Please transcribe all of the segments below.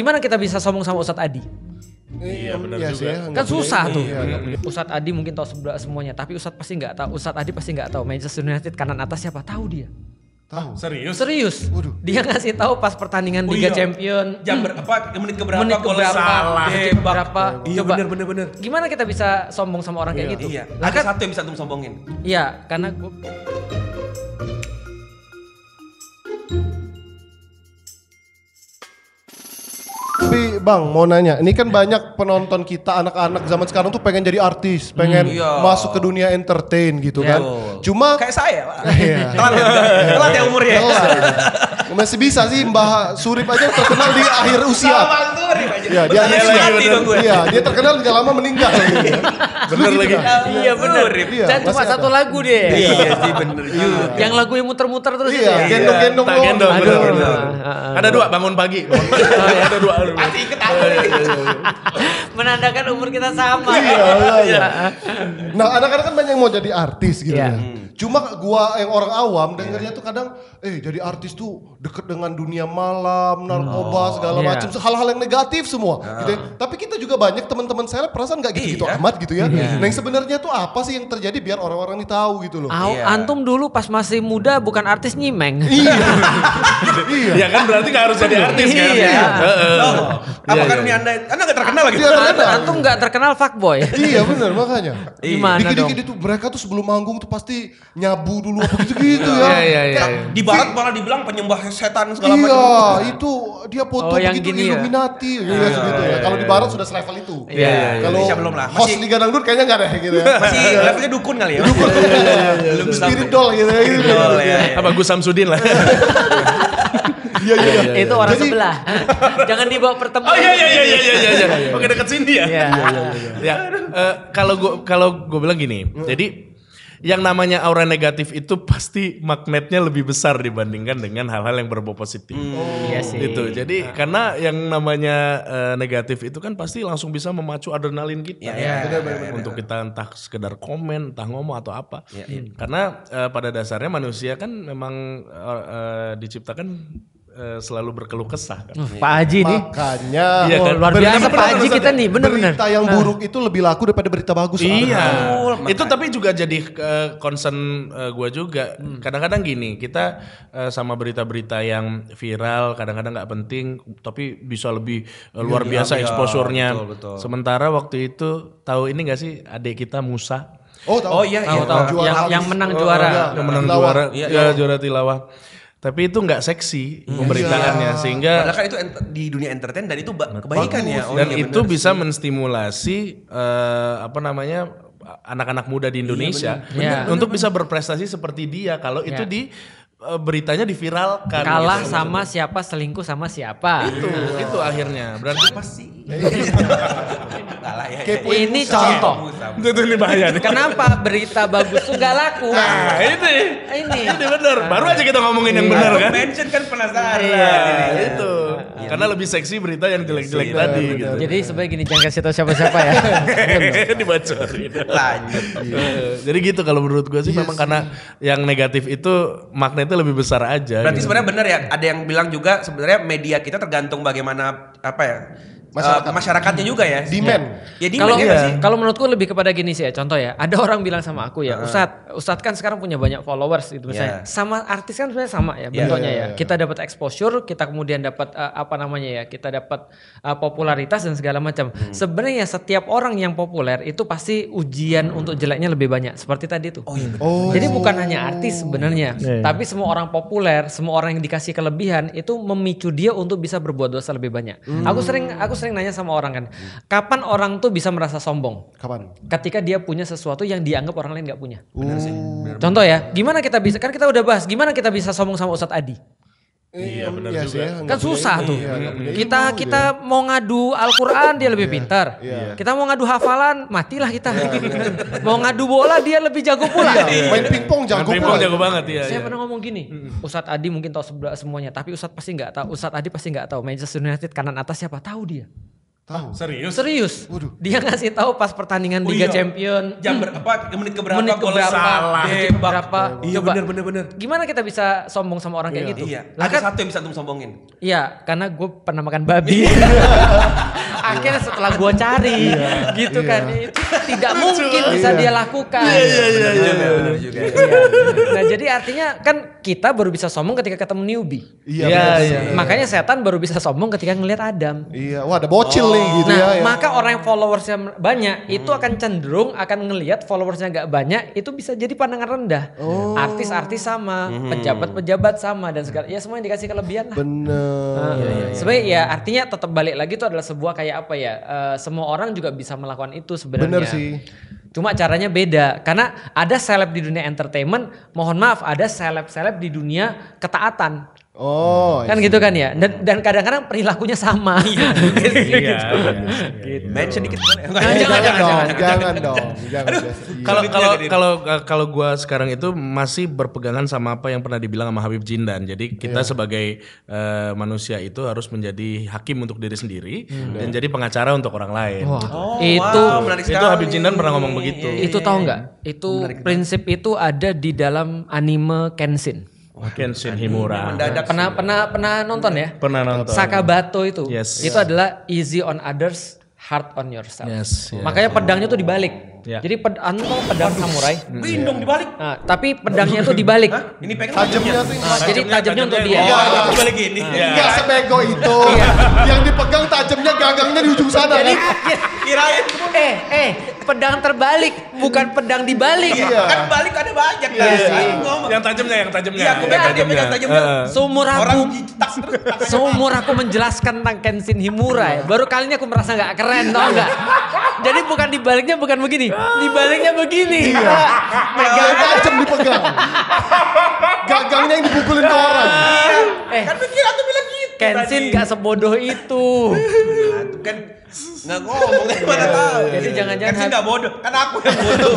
Gimana kita bisa sombong sama Ustadz Adi? Iya benar iya, juga. kan susah iya, tuh. Iya, iya. Ustadz Adi mungkin tahu sebelah semuanya, tapi Ustadz pasti nggak tahu. Ustadz Adi pasti nggak tahu Manchester United kanan atas siapa? Tahu dia. Tahu. Serius? Serius. Waduh. Dia ngasih tahu pas pertandingan oh, Liga iya. Champion. Jam berapa? Menit keberapa? Menit berapa Salah. Menit Iya benar benar benar. Gimana kita bisa sombong sama orang iya. kayak gitu? Iya. Ada kan satu yang bisa antum sombongin. Iya, karena gue Tapi Bang mau nanya, ini kan banyak penonton kita anak-anak zaman sekarang tuh pengen jadi artis, pengen hmm, iya. masuk ke dunia entertain gitu yeah. kan. Cuma kayak saya, lah. Iya. telat, ya, telat ya iya. umurnya. Telat. Masih bisa sih Mbah Surip aja terkenal di akhir usia. Sama Surip Iya, dia aneksnya. Iya, dia terkenal tidak lama meninggal. Iya, bener lagi. Iya, bener. Iya, iya, iya cuma satu lagu dia. Iya, sih bener juga. Yang lagu yang muter-muter terus itu. Ya? Iya, gendong-gendong. Gendong, Benar. Ada dua, bangun pagi. Ada dua. Masih ikut aku. Menandakan umur kita sama. Iya, iya. Nah, anak-anak kan banyak yang mau jadi artis gitu ya. Hmm. Cuma gua yang orang awam iya. dengernya yeah. tuh kadang eh jadi artis tuh deket dengan dunia malam, narkoba no. Oh, segala yeah. macam, hal-hal yang negatif semua Uh. gitu. Ya. Tapi kita juga banyak teman-teman saya perasaan nggak gitu-gitu yeah. amat gitu ya. Yeah. Nah, yang sebenarnya tuh apa sih yang terjadi biar orang-orang ini tahu gitu loh. yeah. antum dulu pas masih muda bukan artis nyimeng. iya. iya. Ya kan berarti gak harus jadi iya. artis kan. Iya. Apa iya, apakah ini Anda Anda gak terkenal lagi? Antum gak terkenal fuckboy. iya, benar makanya. Dikit-dikit itu mereka tuh sebelum manggung tuh pasti nyabu dulu apa gitu-gitu iya, ya. Iya, iya, iya. Di barat malah dibilang penyembah setan segala iya, macam. Iya, itu dia oh, foto oh, begitu gini ya? Illuminati iya, iya, ya. Iya, iya, ya. Kalau di barat sudah selevel itu. Iya, iya. Kalau belum lah. Host Liga Dangdut kayaknya enggak deh gitu ya. Masih levelnya dukun kali ya. Dukun. Belum spirit doll gitu ya. Doll ya. Apa Gus Samsudin lah. Iya iya iya. Itu orang Jadi, sebelah. Jangan dibawa pertemuan. Oh iya iya iya iya iya iya. Oke dekat sini ya. Iya iya iya. Ya, eh, kalau gua kalau gue bilang gini. Hmm. Jadi yang namanya aura negatif itu pasti magnetnya lebih besar dibandingkan dengan hal-hal yang berbau positif. Hmm. Oh. Iya sih. Itu. Jadi nah. karena yang namanya uh, negatif itu kan pasti langsung bisa memacu adrenalin kita ya. ya. Benar, benar, benar. Untuk kita entah sekedar komen, entah ngomong atau apa. ya. Karena uh, pada dasarnya manusia kan memang uh, uh, diciptakan Eh, selalu berkeluh kesah kan. Uh, Pak Haji nih. Makanya iya, kan? luar biasa Pak Haji kita nih bener benar Berita yang nah. buruk nah. itu lebih laku daripada berita bagus. Iya. Oh, itu tapi juga jadi uh, concern uh, eh, gue juga. Hmm. Kadang-kadang gini kita uh, sama berita-berita yang viral kadang-kadang nggak penting tapi bisa lebih uh, luar iya, biasa iya, eksposurnya. Sementara waktu itu tahu ini gak sih adik kita Musa. Oh, tahu. oh iya, tahu, iya. tahu. Yang, yang menang juara. Oh, iya. Yang menang juara, iya, ya, iya. Ya, juara tilawah tapi itu nggak seksi hmm. pemberitaannya yeah. sehingga padahal kan itu di dunia entertain dan itu kebaikan ya oh, dan iya, itu bener. bisa menstimulasi uh, apa namanya anak-anak muda di iya, Indonesia iya, bener. Bener, untuk bisa berprestasi seperti dia kalau yeah. itu iya. di eh, beritanya diviralkan kalah gitu. sama siapa selingkuh sama siapa itu itu akhirnya berarti pasti ya, ya. ini iya. contoh itu tuh ini bahaya nih. Kenapa berita bagus tuh gak laku? Nah, ini. Ini. Ini bener. Baru aja kita ngomongin yang iya. benar kan. mention kan penasaran. Iya, iya, iya itu. Karena lebih seksi berita yang jelek-jelek tadi gitu. Jadi sebenarnya gini jangan kasih tahu siapa-siapa ya. Dibocorin. Lanjut. Eh, jadi gitu kalau menurut gue sih memang karena yang negatif itu magnetnya lebih besar aja. Berarti gitu. sebenarnya benar ya. Ada yang bilang juga sebenarnya media kita tergantung bagaimana apa ya masyarakat. Uh, masyarakatnya juga ya. Demand. Ya, ya, ya kalau ya menurutku lebih kepada gini sih ya, contoh ya. Ada orang bilang sama aku ya, uh. Ah. Ustad, Ustad kan sekarang punya banyak followers gitu misalnya. Yeah. Sama artis kan sebenarnya sama ya, ya bentuknya yeah, yeah, yeah. ya. Kita dapat exposure, kita kemudian dapat uh, apa namanya ya, kita dapat uh, popularitas dan segala macam. Hmm. Sebenarnya setiap orang yang populer itu pasti ujian hmm. untuk jeleknya lebih banyak. Seperti tadi tuh. Oh, iya oh. Jadi bukan hanya artis sebenarnya, yeah. Ya. tapi semua orang populer, semua orang yang dikasih kelebihan itu memicu dia untuk bisa berbuat dosa lebih banyak. Hmm. Aku sering aku sering nanya sama orang kan, hmm. kapan orang tuh bisa merasa sombong? Kapan? Ketika dia punya sesuatu yang dianggap orang lain nggak punya. Benar sih. Hmm. Benar, Contoh ya, gimana kita bisa? Kan kita udah bahas gimana kita bisa sombong sama Ustadz Adi. Iya, iya benar kan iya juga. Sih, kan susah tuh. Iya, kita iya. kita mau ngadu Al-Qur'an dia lebih iya. pintar. Iya. Kita mau ngadu hafalan, matilah kita. Iya, mau ngadu bola dia lebih jago pula. Iya, iya, main pingpong jago main pingpong jago banget ya. Saya iya. pernah ngomong gini, Ustadz Adi mungkin tahu sebelah semuanya, tapi Ustadz pasti nggak tahu. Ustadz Adi pasti nggak tahu Manchester United kanan atas siapa, tahu dia. Tahu. Serius? Serius. Waduh. Dia ngasih tahu pas pertandingan oh, Liga iya. Champion. Jam berapa? Menit ke berapa Menit ke Salah. Menit Iya benar benar benar. Gimana kita bisa sombong sama orang iya. kayak gitu? Iya. Lah, Ada kan- satu yang bisa antum sombongin. Iya, karena gue pernah makan babi. Iya. Akhirnya iya. setelah gue cari, iya. gitu kan. Itu tidak mungkin bisa dia lakukan. Iya iya iya. Nah jadi artinya kan kita baru bisa sombong ketika ketemu newbie. Iya, ya, iya, Makanya setan baru bisa sombong ketika ngelihat Adam. Iya, wah ada bocil oh. nih gitu nah, ya. Nah, maka orang yang followersnya banyak hmm. itu akan cenderung akan ngelihat followersnya gak banyak itu bisa jadi pandangan rendah. artis oh. Artis-artis sama, hmm. pejabat-pejabat hmm. sama dan segala. Ya semua yang dikasih kelebihan lah. Bener. Nah, iya, iya, iya. Sebenarnya ya artinya tetap balik lagi itu adalah sebuah kayak apa ya? Uh, semua orang juga bisa melakukan itu sebenarnya. Bener sih. Cuma caranya beda karena ada seleb di dunia entertainment, mohon maaf ada seleb-seleb di dunia ketaatan. Oh, kan gitu kan ya. Dan, dan kadang-kadang perilakunya sama. Iya. iya, gitu. Mention dikit kan? jangan, jangan, dong, jangan, dong. Kalau iya. kalau kalau kalau gua sekarang itu masih berpegangan sama apa yang pernah dibilang sama Habib Jindan. Jadi kita iya. sebagai uh, manusia itu harus menjadi hakim untuk diri sendiri hmm. dan jadi pengacara untuk orang lain. Gitu. Oh, itu itu Habib Jindan pernah ngomong begitu. Itu iya, tahu nggak? Itu prinsip itu ada di dalam anime Kenshin. Kenshin Himura. Mendadak. Pernah pernah pernah nonton ya? Pernah nonton. Sakabato itu. Yes. Itu adalah easy on others, hard on yourself. Yes, yes. Makanya pedangnya tuh dibalik. Yeah. Jadi ped anu tau pedang samurai. Bindong dibalik. Nah, tapi pedangnya tuh dibalik. Hah? Ini pengen tajamnya sih. Nah, jadi tajamnya untuk dia. Iya, iya balik gini. Enggak iya. sebego itu. Iya. Yang dipegang tajamnya gagangnya di ujung sana. Jadi kan? kirain. Eh, eh, pedang terbalik, bukan pedang dibalik. Iya. Kan balik ada banyak iya, kan. Iya. Yang tajamnya, yang tajamnya. Iya, aku yang tajamnya. Yang tajamnya. Uh. Seumur aku Orang tak, seumur aku menjelaskan tentang Kenshin Himura ya, baru kali ini aku merasa nggak keren tau gak? Jadi bukan dibaliknya bukan begini, dibaliknya begini. Iya. Megang iya. tajam dipegang. Gagangnya yang dipukulin orang. Iya. Eh. Kan begini aku bilang Kenshin gak sebodoh itu. Nah, kan nggak ngomong kan mana tahu. Jadi jangan-jangan Kenshin nggak bodoh, kan aku yang bodoh.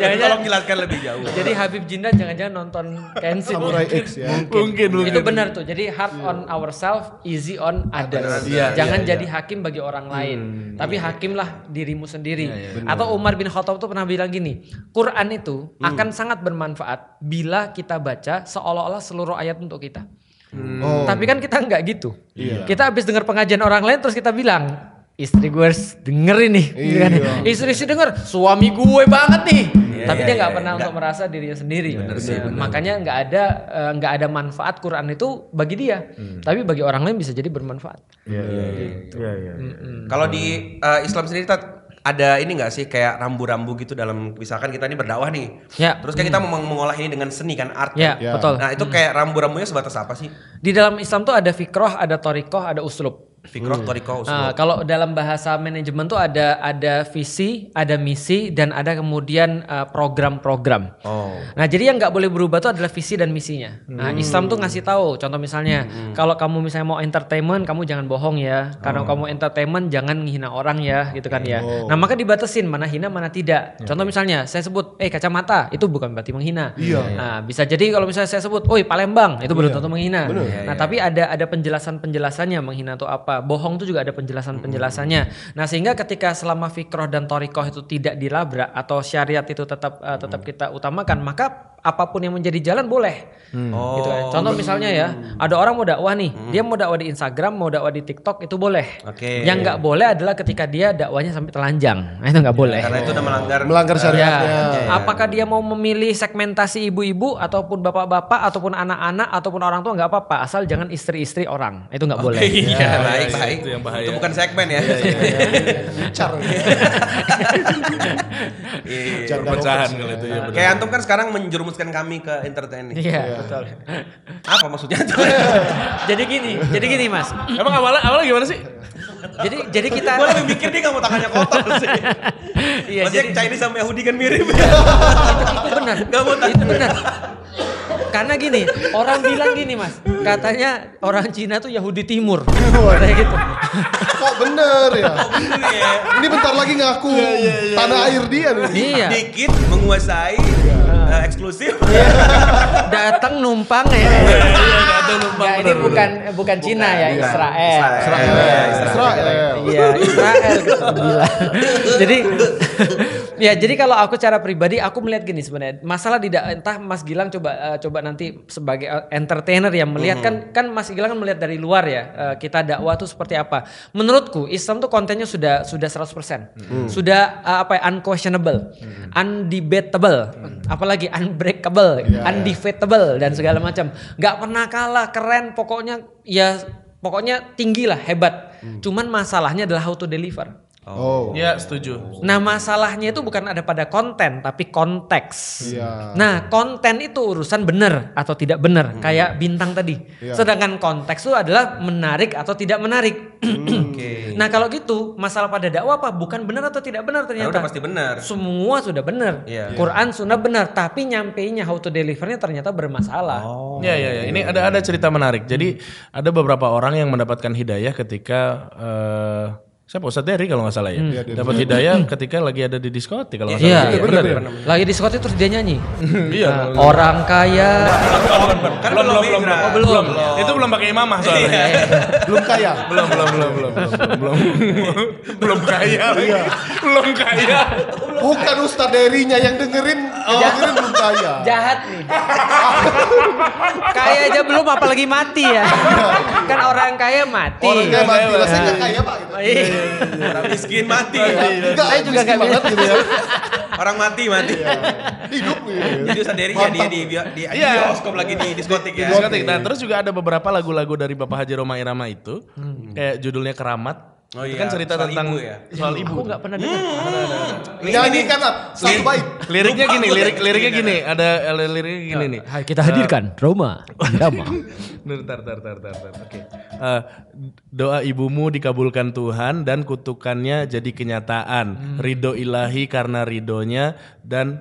jangan Tolong jelaskan lebih jauh. Jadi Habib Jindan jangan-jangan nonton Kenshin. Samurai ya. Mungkin, Itu benar tuh. Jadi hard yeah. on ourselves, easy on others. Iya, jangan iya, iya. jadi hakim bagi orang hmm, lain, tapi hakimlah dirimu sendiri. Atau Umar bin Khattab tuh pernah bilang gini, Quran itu hmm. akan sangat bermanfaat bila kita baca seolah-olah seluruh ayat untuk kita. Hmm. Oh. Tapi kan kita nggak gitu. Iya. Kita habis dengar pengajian orang lain terus kita bilang, istri gue harus dengerin nih. Iya. Kan? Iya. Istri sih denger, suami gue banget nih. Iya, Tapi iya, dia nggak iya, pernah iya. untuk merasa dirinya sendiri. Bener, bener, iya. bener. Makanya nggak ada eh, nggak ada manfaat Quran itu bagi dia. Hmm. Tapi bagi orang lain bisa jadi bermanfaat. Iya. iya, iya. Gitu. iya, iya. iya. Kalau di uh, Islam sendiri, ada ini nggak sih kayak rambu-rambu gitu dalam misalkan kita ini berdakwah nih. Ya. Terus kan hmm. kita mau mengolah ini dengan seni kan art. Ya, kan? ya. betul. Nah, itu hmm. kayak rambu-rambunya sebatas apa sih? Di dalam Islam tuh ada fikroh, ada torikoh, ada uslub. Fikroh Toriko nah, Kalau dalam bahasa manajemen tuh ada ada visi, ada misi, dan ada kemudian eh, program-program. Uh, oh. Nah jadi yang nggak boleh berubah tuh adalah visi dan misinya. Nah, hmm. Nah Islam tuh ngasih tahu, contoh misalnya hmm, hmm. kalau kamu misalnya mau entertainment, kamu jangan bohong ya. Karena oh. kamu entertainment jangan menghina orang ya, gitu kan ya. Oh. Nah maka dibatasin mana hina mana tidak. Contoh misalnya saya sebut, eh kacamata itu bukan berarti menghina. Iya. Nah bisa jadi kalau misalnya saya sebut, oi Palembang itu belum iya. tentu menghina. Yeah, Nah yeah. tapi ada ada penjelasan penjelasannya menghina tuh apa bohong itu juga ada penjelasan-penjelasannya. Mm-hmm. Nah, sehingga ketika selama fikroh dan torikoh itu tidak dilabrak atau syariat itu tetap uh, tetap mm-hmm. kita utamakan, maka apapun yang menjadi jalan boleh. Hmm. gitu kan. Oh. Contoh misalnya ya, ada orang mau dakwah nih, hmm. dia mau dakwah di Instagram, mau dakwah di TikTok itu boleh. Okay. Yang nggak boleh adalah ketika dia dakwahnya sampai telanjang, nah, itu nggak ya, boleh. Karena itu udah melanggar melanggar ya, syariat. Ya. ya. Apakah dia mau memilih segmentasi ibu-ibu ataupun bapak-bapak ataupun anak-anak ataupun orang tua nggak apa-apa, asal jangan istri-istri orang, itu nggak okay. boleh. Iya, ya, baik yang iya, iya, bahaya. Itu yang bahaya. Itu bukan segmen ya. Iya, iya, iya. Bicar. Iya. kalau itu ya. Kayak antum kan sekarang menjerumuskan kami ke entertaining. Iya, iya. betul. Apa maksudnya? Jadi gini, jadi gini Mas. Emang awalnya awalnya gimana sih? jadi jadi kita gue lebih mikir dia gak mau tangannya kotor sih iya, Maksudnya jadi, Chinese sama Yahudi kan mirip itu, itu benar gak mau itu benar karena gini, orang bilang gini mas, katanya orang Cina tuh Yahudi Timur. Kayak gitu. Kok bener ya? Iya. Ini bentar lagi ngaku iya, iya, tanah air dia. Iya. Dikit menguasai eh, eksklusif. datang numpang ya. Datang numpang. ini bukan bukan Cina ya, Israel. Israel. Israel. Iya, Israel. Gitu, Jadi ya jadi kalau aku cara pribadi aku melihat gini sebenarnya masalah tidak entah Mas Gilang coba uh, coba nanti sebagai eh, entertainer yang melihat mm-hmm. kan hmm. kan Mas Gilang kan melihat dari luar ya uh, kita dakwah tuh seperti apa. Menurutku Islam tuh kontennya sudah sudah 100%. Mm-hmm. Sudah uh, apa ya unquestionable, mm-hmm. undebatable, mm-hmm. apalagi unbreakable, yeah, ya. undefeatable yeah. dan segala macam. nggak pernah kalah, keren pokoknya ya pokoknya tinggi lah, hebat. Mm. Cuman masalahnya adalah how to deliver. Oh. ya setuju. Nah, masalahnya itu bukan ada pada konten tapi konteks. Iya. Nah, konten itu urusan benar atau tidak benar, hmm. kayak bintang tadi. Iya. Sedangkan konteks itu adalah menarik atau tidak menarik. hmm. okay. Nah, kalau gitu masalah pada dakwah apa? Bukan benar atau tidak benar ternyata. Sudah pasti benar. Semua sudah benar. Iya. Quran sunnah benar, tapi nyampeinya how to delivernya ternyata bermasalah. Oh. Iya, iya, ya. Ini ada ada cerita menarik. Jadi, hmm. ada beberapa orang yang mendapatkan hidayah ketika uh, saya Ustadz Derry kalau nggak salah ya hmm. Iya, dapat hidayah hmm. ketika lagi ada di diskotik kalau nggak iya, salah iya, benar iya, ya. lagi diskotik terus dia nyanyi iya nah, orang kaya kan belum oh, belum belum itu belum pakai imamah soalnya belum kaya belum belum belum belum belum belum kaya belum kaya Bukan Ustadz Derinya yang dengerin, oh. yang dengerin belum kaya. Jahat nih. kaya aja belum apalagi mati ya. kan orang kaya mati. Orang kaya mati, iya, iya. rasanya kaya Pak gitu. Iya. Orang miskin mati. Enggak, iya. saya juga enggak banget gitu ya. Orang mati mati. Hidup gitu. Jadi Ustadz Deri jadi ya, di di bioskop lagi di diskotik ya. Diskotik. Nah, terus juga ada beberapa lagu-lagu dari Bapak Haji Roma Irama itu hmm. kayak judulnya Keramat Oh itu iya, kan cerita soal tentang ibu ya? soal ibu. Aku nggak pernah dengar. Hmm. Ini, ini kan satu Liriknya gini, lirik liriknya gini, iya, iya. ada liriknya gini nih. Hai, kita hadirkan uh, Roma. Roma. tar tar tar tar. Oke. Eh, doa ibumu dikabulkan Tuhan dan kutukannya jadi kenyataan. Hmm. Ridho Ilahi karena ridhonya dan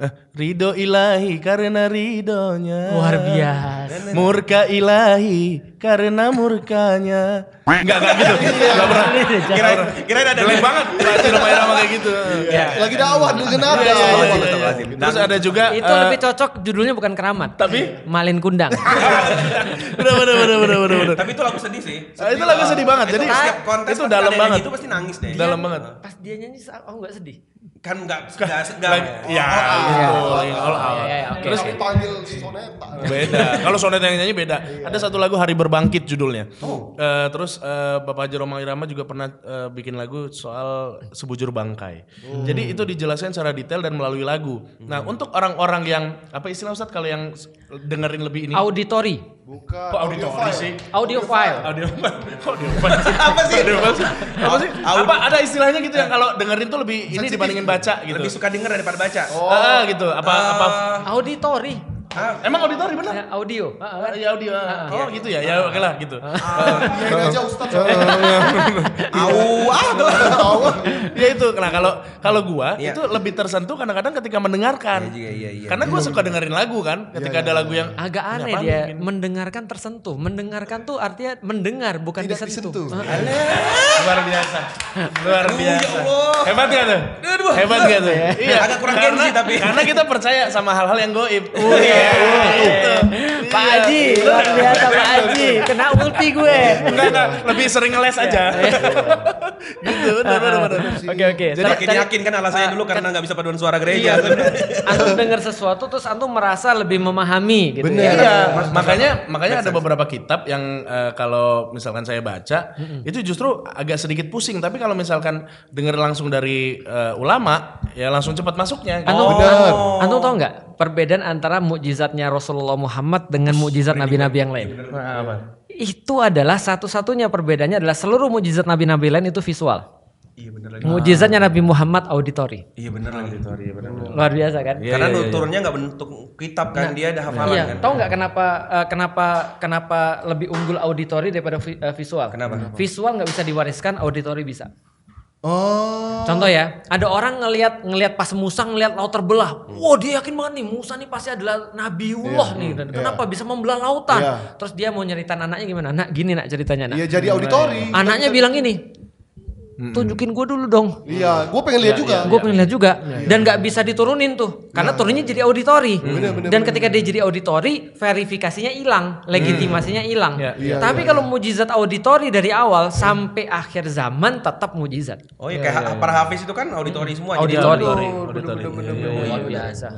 eh, Ridho ilahi karena ridhonya Luar biasa Murka ilahi karena murkanya Enggak, enggak gitu iya. Enggak pernah Kira, kira ada lagi banget Berhasil yang sama kayak gitu iya. Lagi dakwah, lagi nada iya, Terus ada juga Itu eh, lebih cocok judulnya bukan keramat Tapi Malin Kundang Bener, bener, bener, bener, bener, Tapi itu lagu sedih sih ah, Itu lagu sedih banget Jadi setiap kontes itu dalam banget Itu pasti nangis deh Dalam banget Pas dia nyanyi oh enggak sedih kan enggak enggak kan enggak ya, oh, oh, Rolling All Out. Iya, iya, terus okay. dipanggil soneta. Beda. Kalau soneta yang nyanyi beda. Iya. Ada satu lagu Hari Berbangkit judulnya. Oh. Eh, terus eh, Bapak Haji Romang Irama juga pernah eh, bikin lagu soal sebujur bangkai. Oh. Jadi itu dijelaskan secara detail dan melalui lagu. Nah, hmm. untuk orang-orang yang apa istilah ustadz kalau yang dengerin lebih ini auditory Bukan. Kok audio, audio file sih? Audio, audio file. file. Audio file. sih? apa sih? Audio file. Apa sih? Apa ada istilahnya gitu yang kalau dengerin tuh lebih ini dibandingin baca gitu. Lebih suka denger daripada baca. Oh, uh, gitu apa uh, apa eh, auditori Ah, emang auditori benar? Ya, audio. ya audio. Ah, ah. oh, ya. gitu ya. Ya oke lah gitu. Ah, ya aja iya, iya, Ustaz. Iya. Au, ah, tahu. Ya itu. Nah, kalau kalau gua ya. itu lebih tersentuh kadang-kadang ketika mendengarkan. Iya, iya, iya. Karena gua suka dengerin lagu kan. Ketika ada lagu yang agak aneh dia mendengarkan tersentuh. Mendengarkan tuh artinya mendengar bukan Tidak disentuh. Luar biasa. Luar ya biasa. Hebat gak tuh? Hebat gak tuh? Iya. Agak kurang gengsi tapi. Karena kita percaya sama hal-hal yang goib. Iya. Iya. Pak Haji, luar biasa Pak Haji. Kena ulti gue. Enggak, enggak. Lebih sering ngeles aja. Iya gitu benar benar ah, ah. oke oke jadi makin yakin kan alasannya ah, dulu karena nggak bisa paduan suara gereja iya, kan? antum dengar sesuatu terus antum merasa lebih memahami gitu ya. bener, ya makanya makanya ada beberapa kitab yang eh, kalau misalkan saya baca itu justru agak sedikit pusing tapi kalau misalkan dengar langsung dari eh, ulama ya langsung cepat masuknya gitu. oh, antum tau nggak perbedaan antara mukjizatnya Rasulullah Muhammad dengan mukjizat nabi-nabi yang lain apa itu adalah satu-satunya perbedaannya adalah seluruh mujizat nabi-nabi lain itu visual. Iya benar lagi. Mujizatnya ah. Nabi Muhammad auditori. Iya benar lagi. Auditori, ya Luar biasa kan? Ya, Karena ya, nuturnya nggak ya. bentuk kitab kan nah, dia ada hafalan iya. kan. Tahu nggak kenapa eh, kenapa kenapa lebih unggul auditori daripada eh, visual? Kenapa? Visual nggak bisa diwariskan, auditori bisa. Oh. Contoh ya, ada orang ngelihat ngelihat pas Musa ngelihat laut terbelah. Hmm. Wow, dia yakin banget nih Musa nih pasti adalah nabiullah iya. yeah. nih. Dan yeah. kenapa bisa membelah lautan? Yeah. Terus dia mau nyeritain anaknya gimana? Nak gini nak ceritanya nak. Iya, jadi auditori. Anaknya bilang ini, mm tunjukin gue dulu dong. Iya, gue pengen lihat iya, juga. Ya, gue pengen iya. lihat juga iya, dan nggak bisa diturunin tuh, karena nah. turunnya jadi auditori. dan ketika dia jadi auditori, verifikasinya hilang, mm. legitimasinya hilang. Tapi kalau mujizat auditori dari awal sampai akhir zaman tetap mujizat. Oh iya, kayak para hafiz itu kan auditori semua. Auditori, auditori, biasa.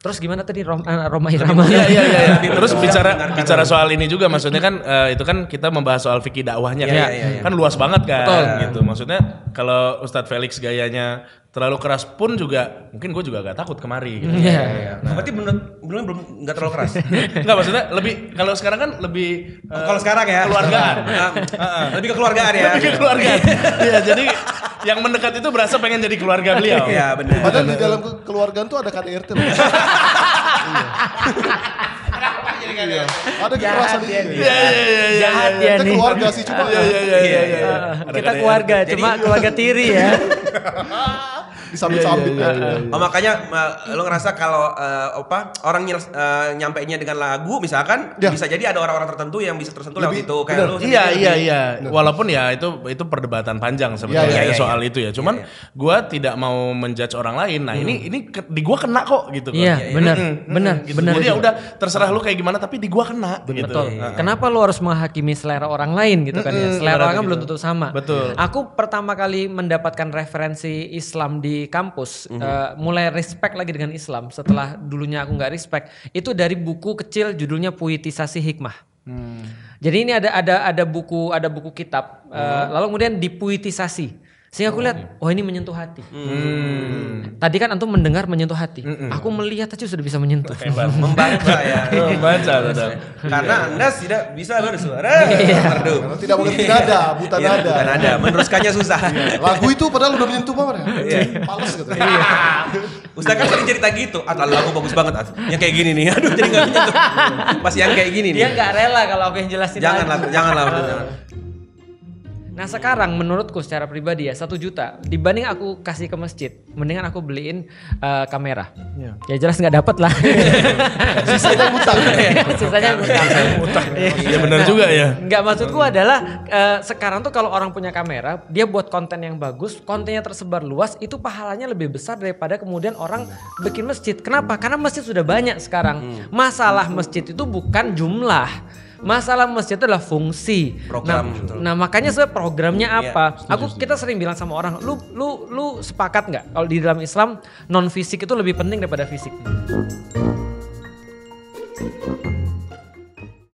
Terus gimana tadi Rom, eh, Roma Irama? Iya iya iya. Terus iya, bicara bicara soal ini juga maksudnya kan uh, itu kan kita membahas soal fikih dakwahnya ya, kan. Ya, ya, ya. Kan luas banget kan Betul. gitu. Maksudnya kalau Ustadz Felix gayanya terlalu keras pun juga mungkin gue juga agak takut kemari gitu. Iya. Yeah. Iya. Nah. Berarti menurut gue belum nggak terlalu keras. Enggak maksudnya lebih kalau sekarang kan lebih uh, kalau sekarang ya keluargaan. uh, uh, lebih keluargaan ya. Lebih ke keluarga. Iya. iya jadi yang mendekat itu berasa pengen jadi keluarga beliau. Iya benar. Padahal di dalam keluargaan tuh ada KDRT loh. Iya. iya. Ada kekerasan ini. Iya iya iya. Jahat dia nih. keluarga sih cuma. Iya iya iya. Kita keluarga cuma keluarga tiri ya disambit-sambit yeah, yeah, yeah, yeah, iya. Oh, makanya lo ngerasa kalau uh, apa orang nyers, uh, eh, dengan lagu misalkan yeah. bisa jadi ada orang-orang tertentu yang bisa tersentuh lagu lewat itu kayak lu lo iya iya iya walaupun ya itu itu perdebatan panjang iya, sebenarnya yeah, yeah, yeah, soal yeah. itu ya iya, cuman yeah, yeah. gue tidak mau menjudge orang lain nah hmm. ini ini ke, di gue kena kok gitu iya yeah, benar benar gitu. benar jadi ya udah terserah lo kayak gimana tapi di gue kena betul. Gitu. kenapa lo harus menghakimi selera orang lain gitu kan ya selera orang kan gitu? belum tentu sama betul aku pertama kali mendapatkan referensi Islam di kampus mm -hmm. uh, mulai respect lagi dengan Islam setelah dulunya aku nggak respect itu dari buku kecil judulnya Puitisasi Hikmah. Hmm. Jadi ini ada ada ada buku ada buku kitab hmm. lalu kemudian dipuitisasi. Sehingga aku lihat, oh ini menyentuh hati. Hmm. Tadi kan antum mendengar menyentuh hati. hmm. Aku melihat aja sudah bisa menyentuh. Membaca ya. Membaca Karena Anda tidak bisa bersuara merdu. Iya. Karena tidak mengerti nada, buta iya, nada. buta nada. Meneruskannya susah. Iya. Lagu itu padahal udah menyentuh banget ya. palsu gitu. Ustadz Ustaz kan sering cerita gitu. Atau ah, lagu bagus banget. Ah. Yang kayak gini nih. Aduh jadi gak menyentuh. Pas yang kayak gini nih. Dia gak rela kalau aku yang jelasin. Janganlah, janganlah. Nah sekarang menurutku secara pribadi ya satu juta dibanding aku kasih ke masjid, mendingan aku beliin uh, kamera. Ya, ya jelas nggak dapat lah. Sisanya utang. Sisanya utang. Ya iya. iya, benar juga ya. Nggak maksudku adalah uh, sekarang tuh kalau orang punya kamera, dia buat konten yang bagus, kontennya tersebar luas, itu pahalanya lebih besar daripada kemudian orang bikin masjid. Kenapa? Karena masjid sudah banyak sekarang. Hmm. Masalah masjid itu bukan jumlah Masalah masjid itu adalah fungsi. Program. Nah, nah makanya sebenarnya programnya iya, apa? Iya, Aku kita sering bilang sama orang, lu lu lu sepakat nggak kalau di dalam Islam non fisik itu lebih penting daripada fisik?